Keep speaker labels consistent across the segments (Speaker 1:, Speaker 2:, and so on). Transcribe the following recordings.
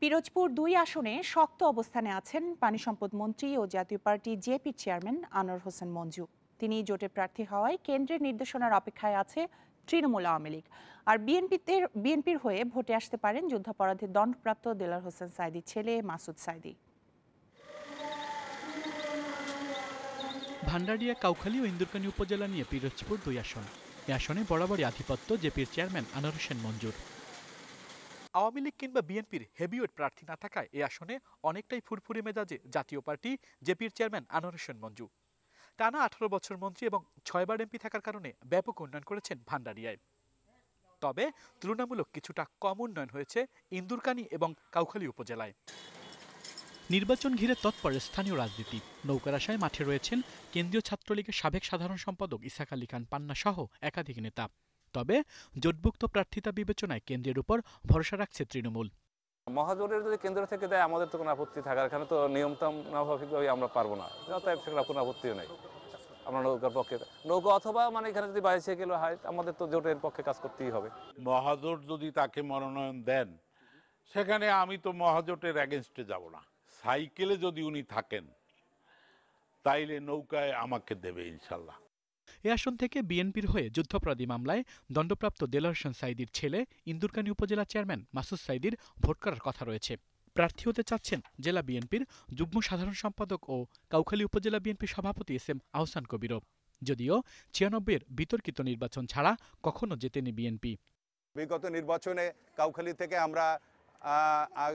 Speaker 1: পিরোজপুর দুই আসনে শক্ত অবস্থানে আছেন পানি সম্পদ মন্ত্রী ও জাতীয় পার্টি জেপির চেয়ারম্যান আনোয়ার হোসেন মঞ্জু তিনি জোটে প্রার্থী হওয়ায় কেন্দ্রের নির্দেশনার অপেক্ষায় আছে তৃণমূল আওয়ামী লীগ আর বিএনপিতে বিএনপির হয়ে ভোটে আসতে পারেন যুদ্ধাপরাধে দণ্ডপ্রাপ্ত দেলার হোসেন সাইদির ছেলে মাসুদ সাইদি ভান্ডারিয়া কাউখালী ও ইন্দুরকানি উপজেলা নিয়ে পিরোজপুর দুই আসন এ আসনে বরাবরই আধিপত্য জেপির চেয়ারম্যান আনোয়ার হোসেন মঞ্জুর আওয়ামী লীগ কিংবা বিএনপির হেভিওয়েট প্রার্থী না থাকায় এ আসনে অনেকটাই ফুরফুরে মেজাজে জাতীয় পার্টি জেপির চেয়ারম্যান আনোয়ার হোসেন মঞ্জু টানা আঠারো বছর মন্ত্রী এবং ছয়বার এমপি থাকার কারণে ব্যাপক উন্নয়ন করেছেন ভান্ডারিয়ায় তবে তুলনামূলক কিছুটা কম উন্নয়ন হয়েছে ইন্দুরকানি এবং কাউখালী উপজেলায় নির্বাচন ঘিরে তৎপর স্থানীয় রাজনীতি নৌকার আশায় মাঠে রয়েছেন কেন্দ্রীয় ছাত্রলীগের সাবেক সাধারণ সম্পাদক ইসাক আলী খান পান্না সহ একাধিক নেতা তবে জোটভুক্ত প্রার্থিতা বিবেচনায় কেন্দ্রের উপর ভরসা রাখছে তৃণমূল মহাজোটের যদি কেন্দ্র থেকে দেয় আমাদের তো কোনো আপত্তি থাকার এখানে তো নিয়মতাম স্বাভাবিকভাবে আমরা পারবো না তাই সেখানে কোনো আপত্তিও নেই আমরা নৌকার পক্ষে নৌকা অথবা মানে এখানে যদি বাইরে গেলে হয় আমাদের তো জোটের পক্ষে কাজ করতেই হবে মহাজোট যদি তাকে মনোনয়ন দেন সেখানে আমি তো মহাজোটের অ্যাগেনস্টে যাব না সাইকেলে যদি উনি থাকেন তাইলে নৌকায় আমাকে দেবে ইনশাল্লাহ এ আসন থেকে বিএনপির হয়ে যুদ্ধপরাধী মামলায় দণ্ডপ্রাপ্ত দেলোয়ার সাইদির ছেলে ইন্দুরকানী উপজেলা চেয়ারম্যান মাসুদ সাইদির ভোট করার কথা রয়েছে প্রার্থী হতে চাচ্ছেন জেলা বিএনপির যুগ্ম সাধারণ সম্পাদক ও কাউখালী উপজেলা বিএনপি সভাপতি এস এম আহসান কবিরও যদিও ছিয়ানব্বইয়ের বিতর্কিত নির্বাচন ছাড়া কখনো জেতেনি বিএনপি বিগত নির্বাচনে কাউখালী থেকে আমরা এই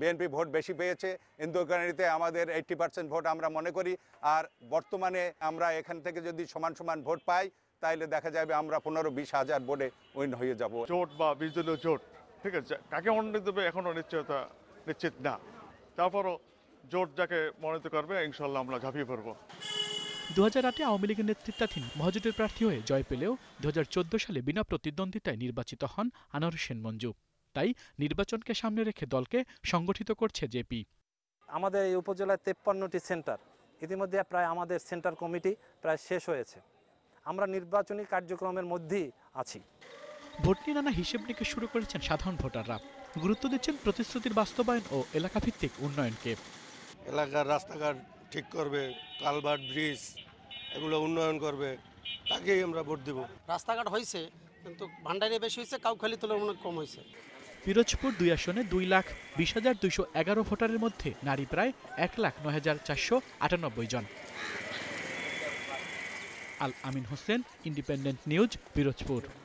Speaker 1: বিএনপি ভোট বেশি পেয়েছে ইন্দুরকানিতে আমাদের এইট্টি পার্সেন্ট ভোট আমরা মনে করি আর বর্তমানে আমরা এখান থেকে যদি সমান সমান ভোট পাই তাইলে দেখা যাবে আমরা পনেরো বিশ হাজার ভোটে উইন হয়ে যাব জোট বা বিশ দলীয় জোট ঠিক আছে কাকে মনোনীত দেবে এখনও নিশ্চয়তা নিশ্চিত না তারপরও জোট যাকে মনোনীত করবে ইনশাল্লাহ আমরা ঝাঁপিয়ে পড়ব দু হাজার আটে আওয়ামী লীগের নেতৃত্বাধীন মহাজোটের প্রার্থী হয়ে জয় পেলেও দু সালে বিনা প্রতিদ্বন্দ্বিতায় নির্বাচিত হন আনোয়ার সেন মঞ্জু তাই নির্বাচনকে সামনে রেখে দলকে সংগঠিত করছে জেপি আমাদের এই উপজেলায় তেপ্পান্নটি সেন্টার ইতিমধ্যে প্রায় আমাদের সেন্টার কমিটি প্রায় শেষ হয়েছে আমরা নির্বাচনী কার্যক্রমের মধ্যেই আছি ভোট নিয়ে নানা হিসেব নিকে শুরু করেছেন সাধারণ ভোটাররা গুরুত্ব দিচ্ছেন প্রতিশ্রুতির বাস্তবায়ন ও এলাকাভিত্তিক উন্নয়নকে এলাকার রাস্তাঘাট ঠিক করবে কালভার্ট ব্রিজ এগুলো উন্নয়ন করবে তাকেই আমরা ভোট দেব রাস্তাঘাট হয়েছে কিন্তু ভান্ডারে বেশি হয়েছে কাউখালি তুলনামূলক কম হয়েছে পিরোজপুর দুই আসনে দুই লাখ বিশ হাজার দুইশো এগারো ভোটারের মধ্যে নারী প্রায় এক লাখ নয় হাজার চারশো আটানব্বই জন আল আমিন হোসেন ইন্ডিপেন্ডেন্ট নিউজ পিরোজপুর